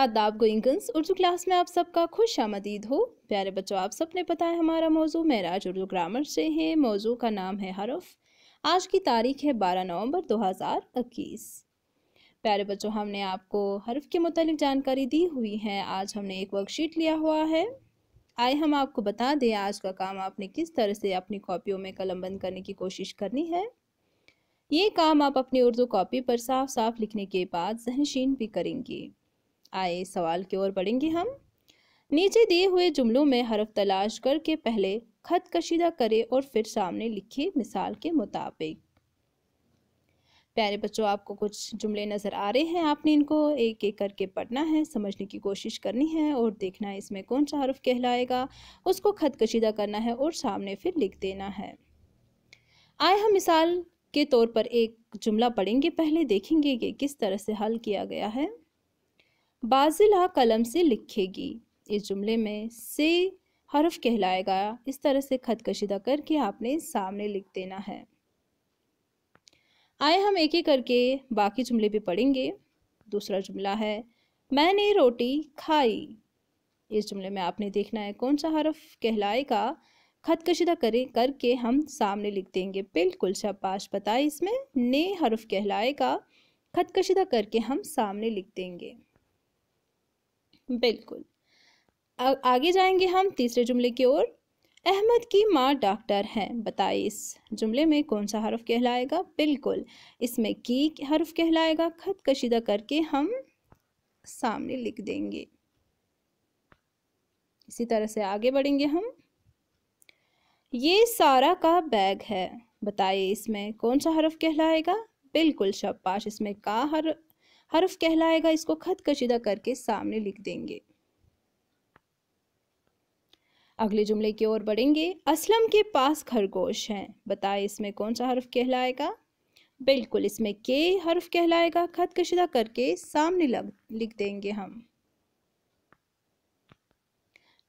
आदाब गोइंगन्स उर्दू क्लास में आप सबका खुश आमदीद हो प्यारे बच्चों आप सबने पता है हमारा मौजू महराज उर्दू ग्रामर से है मौजू का नाम है हरफ आज की तारीख है 12 नवंबर 2021 प्यारे बच्चों हमने आपको हरफ के मतलब जानकारी दी हुई है आज हमने एक वर्कशीट लिया हुआ है आए हम आपको बता दें आज का काम आपने किस तरह से अपनी कॉपियों में कलम बंद करने की कोशिश करनी है ये काम आप अपनी उर्दू कॉपी पर साफ साफ लिखने के बाद जहनशीन भी करेंगी आए सवाल की ओर बढ़ेंगे हम नीचे दिए हुए जुमलों में हरफ तलाश करके पहले खत कशीदा करें और फिर सामने लिखे मिसाल के मुताबिक प्यारे बच्चों आपको कुछ जुमले नज़र आ रहे हैं आपने इनको एक एक करके पढ़ना है समझने की कोशिश करनी है और देखना है इसमें कौन सा हरफ कहलाएगा उसको खत कशीदा करना है और सामने फिर लिख देना है आए हम मिसाल के तौर पर एक जुमला पढ़ेंगे पहले देखेंगे कि किस तरह से हल किया गया है बाजिला कलम से लिखेगी इस जुमले में से हरफ कहलाएगा इस तरह से खत कशिदा करके आपने सामने लिख देना है आए हम एक एक करके बाकी जुमले भी पढ़ेंगे दूसरा जुमला है मैंने रोटी खाई इस जुमले में आपने देखना है कौन सा हरफ कहलाएगा खत कशिदा करें करके हम सामने लिख देंगे बिल्कुल शाबाश बताए इसमें ने हरफ कहलाएगा खत कशिदा करके हम सामने लिख देंगे बिल्कुल आगे जाएंगे हम तीसरे जुमले की ओर अहमद की माँ डॉक्टर हैं बताइए इस जुमले में कौन सा हरफ कहलाएगा बिल्कुल इसमें की हरफ कहलाएगा खत कशीदा करके हम सामने लिख देंगे इसी तरह से आगे बढ़ेंगे हम ये सारा का बैग है बताइए इसमें कौन सा हरफ कहलाएगा बिल्कुल शब्बाश इसमें का हर हरफ कहलाएगा इसको खत कशीदा करके सामने लिख देंगे अगले जुमले की ओर बढ़ेंगे असलम के पास खरगोश है बताए इसमें कौन सा हर्फ कहलाएगा बिल्कुल इसमें के हर्फ कहलाएगा खत कशीदा करके सामने लग लिख देंगे हम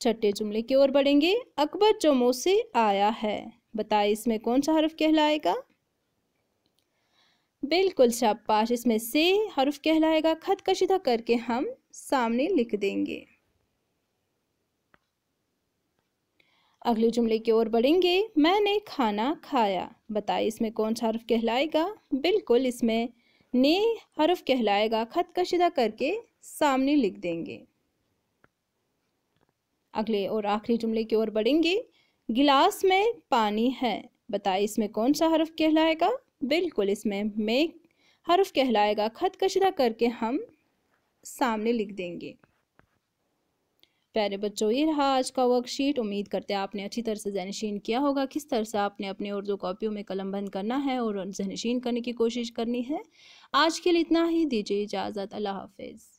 छठे जुमले की ओर बढ़ेंगे अकबर जम्मू से आया है बताए इसमें कौन सा हर्फ कहलाएगा बिल्कुल शाबाश इसमें से हरफ कहलाएगा खत कशिदा करके हम सामने लिख देंगे अगले जुमले की ओर बढ़ेंगे मैंने खाना खाया बताइए इसमें कौन सा हरफ कहलाएगा बिल्कुल इसमें ने हरफ कहलाएगा खत कशिदा करके सामने लिख देंगे अगले और आखिरी जुमले की ओर बढ़ेंगे गिलास में पानी है बताइए इसमें कौन सा हरफ कहलाएगा बिल्कुल इसमें मेक हर्फ कहलाएगा खत कशदा करके हम सामने लिख देंगे प्यारे बच्चों ये रहा आज का वर्कशीट उम्मीद करते हैं आपने अच्छी तरह से जहनशीन किया होगा किस तरह से आपने अपने उर्दू कॉपियों में कलम बंद करना है और जहनशीन करने की कोशिश करनी है आज के लिए इतना ही दीजिए इजाज़त अल्लाह हाफिज़